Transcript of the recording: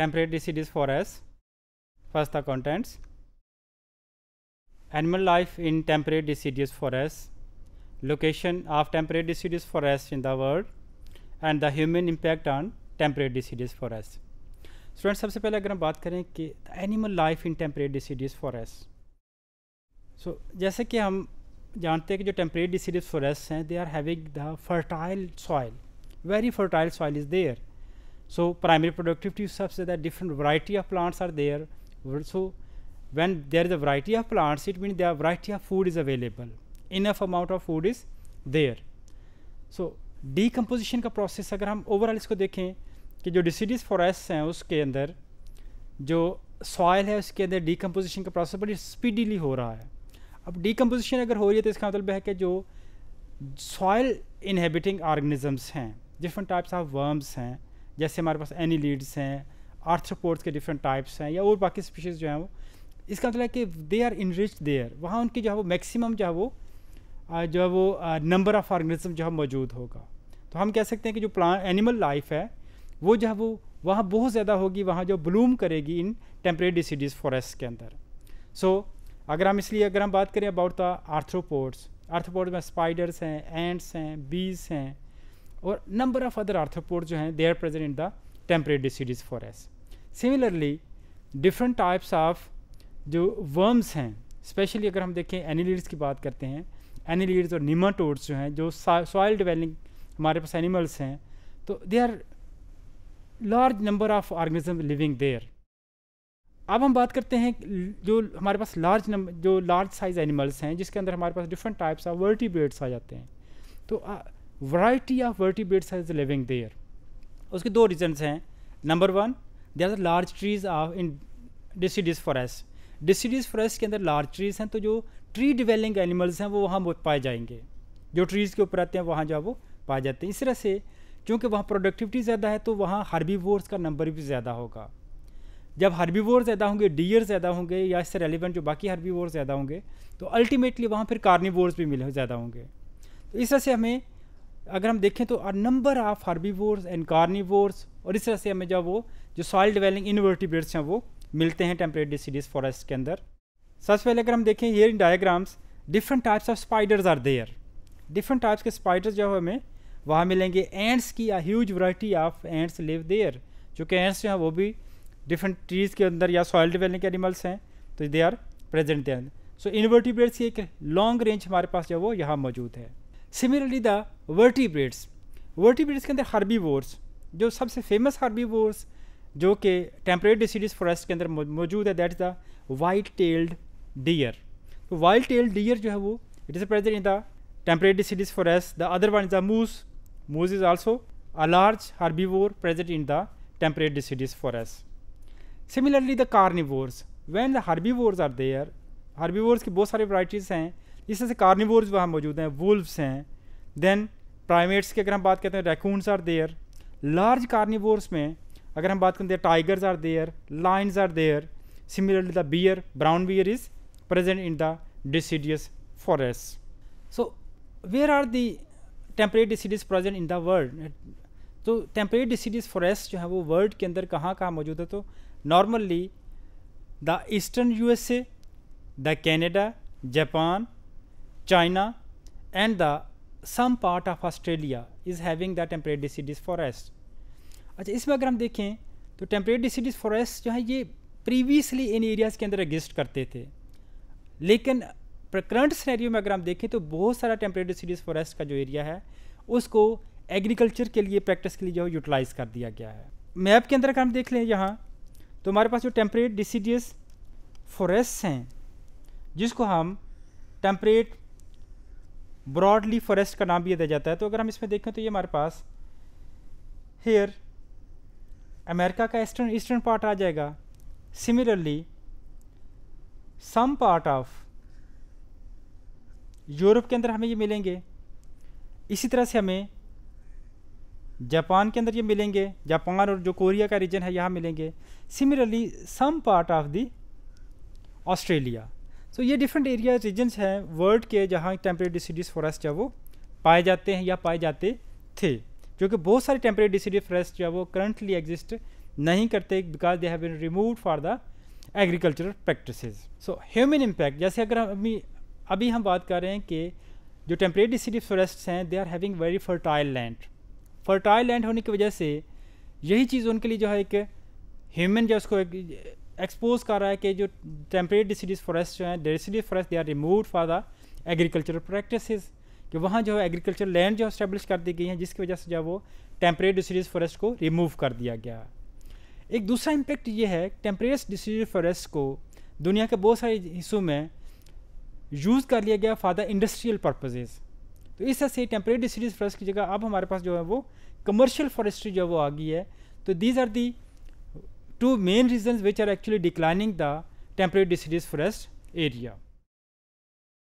temperate DC is for us. First the contents. Animal life in temperate deciduous forest, location of temperate deciduous forest in the world, and the human impact on temperate deciduous forest. Student सबसे पहले अगर हम बात करें कि animal life in temperate deciduous forest so जैसे कि हम जानते हैं कि जो टेम्परेट डिसीडीज फॉरेस्ट हैं they are having the fertile soil very fertile soil is there So, primary productivity stuff says that different variety of plants are there. So, when there is a variety of plants, it means there variety of food is available. Enough amount of food is there. So, decomposition ka process agar hum overall isko dekhe ki jo deciduous forests hain uske andar jo soil hai uske andar decomposition ka process badi speedily ho raha hai ab decomposition agar ho rahi hai to iska matlab hai ki jo soil inhabiting organisms hain different types of worms hain जैसे हमारे पास annelids हैं arthropods के different types हैं या और बाकी species जो हैं वो इसका मतलब है कि they are enriched there वहाँ उनकी जो है वो मैक्सिमम जो है वो जो है वो नंबर ऑफ़ ऑर्गेनिज्म जो है मौजूद होगा तो हम कह सकते हैं कि जो प्लान एनिमल लाइफ है वो जो है वो वहाँ बहुत ज़्यादा होगी वहाँ जो ब्लूम करेगी इन टेम्परेरी डिसीडीज़ फॉरेस्ट के अंदर सो so, अगर हम इसलिए अगर हम बात करें अबाउट द आर्थ्रोपोड्स आर्थ्रोपोड्स में स्पाइडर्स हैं एंट्स हैं बीज हैं और नंबर ऑफ अदर arthropods जो हैं they are present in the temperate deciduous forest similarly different types of जो वर्म्स हैं स्पेशली अगर हम देखें एनिलीड्स की बात करते हैं एनिलीड्स और निमाटोड्स जो हैं जो सॉइल डिवेलिंग हमारे पास एनिमल्स हैं तो they are large number of organism living there अब हम बात करते हैं जो हमारे पास लार्ज नंबर जो लार्ज साइज एनिमल्स हैं जिसके अंदर हमारे पास डिफरेंट टाइप्स ऑफ वर्टिब्रेड्स आ जाते हैं तो variety of vertebrates is living there उसके दो रीजन्स हैं number one they are the large trees of in deciduous forest deciduous forest के अंदर लार्ज ट्रीज हैं तो जो ट्री डिवेलिंग एनिमल्स हैं वो वहाँ पाए जाएंगे जो ट्रीज़ के ऊपर आते हैं वहाँ जो है वो पाए जाते हैं इस तरह से क्योंकि वहाँ प्रोडक्टिविटी ज़्यादा है तो वहाँ हर्बीवोर्स का नंबर भी ज़्यादा होगा जब हर्बीवोर ज़्यादा होंगे डियर ज़्यादा होंगे या इससे रेलिवेंट जो बाकी हर्बीवोर ज़्यादा होंगे तो अल्टीमेटली वहाँ फिर कार्निवोर्स भी मिले ज़्यादा होंगे तो इस तरह से हमें अगर हम देखें तो are number of herbivores and carnivores और इस तरह से हमें जो वो जो सॉइल डिवेलिंग इनवर्टिब्रेट्स हैं वो मिलते हैं टेम्परेट सीडीज फॉरेस्ट के अंदर सबसे पहले अगर हम देखें ये in diagrams different types of spiders are there different types के स्पाइडर्स जो हमें वहाँ मिलेंगे एंड्स की huge variety of ants live there जो कि एंड्स जो हैं वो भी डिफरेंट ट्रीज़ के अंदर या सॉइल डिवेलिंग एनिमल्स हैं तो they are present there so invertebrates की एक लॉन्ग रेंज हमारे पास जो वो यहाँ मौजूद है सिमिलरली द वर्टिब्रेट्स वर्टिब्रेट्स के अंदर हार्बीवोर्स जो सबसे फेमस हार्बीवोर्स जो कि टेम्परेट डिसीडीज फॉरेस्ट के अंदर मौजूद है that is the white tailed deer तो वाइल्ड टेल्ड डियर जो है वो it is present in the temperate deciduous forest the other one is the moose moose is also a large herbivore present in the temperate deciduous forest. Similarly, the carnivores. When the herbivores are there, herbivores की बहुत सारी varieties हैं इस तरह से carnivores वहाँ मौजूद हैं वुल्व्स हैं देन प्राइमेट्स की अगर हम बात करते हैं raccoons are there large carnivores में अगर हम बात करते हैं tigers are there lions are there similarly the bear brown bear is present in the deciduous forest so where are the temperate deciduous present in the world तो temperate deciduous forest जो है वो वर्ल्ड के अंदर कहाँ कहाँ मौजूद है तो normally the eastern U A the Canada Japan China and the some part of Australia is having the temperate deciduous forest. अच्छा इसमें अगर हम देखें तो टेम्परेट डिसीडीज फॉरेस्ट जो है ये प्रीवियसली इन एरियाज़ के अंदर एग्जिस्ट करते थे लेकिन करंट सिनेरियो में अगर हम देखें तो बहुत सारा टेम्परेट डिसीडीज फॉरेस्ट का जो एरिया है उसको एग्रीकल्चर के लिए प्रैक्टिस के लिए जो है यूटिलाइज़ कर दिया गया है मैप के अंदर अगर हम देख लें यहाँ तो हमारे पास जो टेम्परेट डिसीडियस फॉरेस्ट हैं जिसको हम टेम्परेट ब्रॉडली फॉरेस्ट का नाम भी दिया जाता है तो अगर हम इसमें देखें तो ये हमारे पास हेयर अमेरिका का ईस्टर्न ईस्टर्न पार्ट आ जाएगा similarly some part of Europe के अंदर हमें ये मिलेंगे इसी तरह से हमें जापान के अंदर ये मिलेंगे जापान और जो कोरिया का रीजन है यहाँ मिलेंगे similarly some part of the Australia so so, ये डिफरेंट एरिया रीजन्स हैं वर्ल्ड के जहाँ टेम्परेट डिसीडीज फॉरेस्ट है वो पाए जाते हैं या पाए जाते थे जो कि बहुत सारे टेम्परेट डिसीडीज फॉरेस्ट जो है वो करंटली एग्जिस्ट नहीं करते because they have been remove for the agricultural practice so human impact जैसे अगर हम अभी अभी हम बात कर रहे हैं कि जो टेम्परेट डिसीडीज फॉरेस्ट हैं they are having very fertile land fertile land होने की वजह से यही चीज़ उनके लिए जो है एक ह्यूमन जो उसको एक एक्सपोज कर रहा है कि जो टेम्परेट डिसीडीज फॉरेस्ट जो हैं deciduous forest they are remove for the agriculture practice कि वहाँ जो है एग्रीकल्चर लैंड जो स्टेब्लिश कर दी गई है जिसकी वजह से जो वो टेम्परेट डिसीडीज फॉरेस्ट को रिमूव कर दिया गया एक दूसरा इम्पेक्ट ये है टेम्परेट डिसीडीज फॉरेस्ट को दुनिया के बहुत सारे हिस्सों में यूज़ कर लिया गया फॉर द इंडस्ट्रियल पर्पजेज़ तो इस तरह से टेम्परेट डिसीडीज फॉरेस्ट की जगह अब हमारे पास जो है वो कमर्शियल फॉरेस्ट्री जो है वो आ गई है तो these are the two main reasons which are actually declining the temperate deciduous forest area.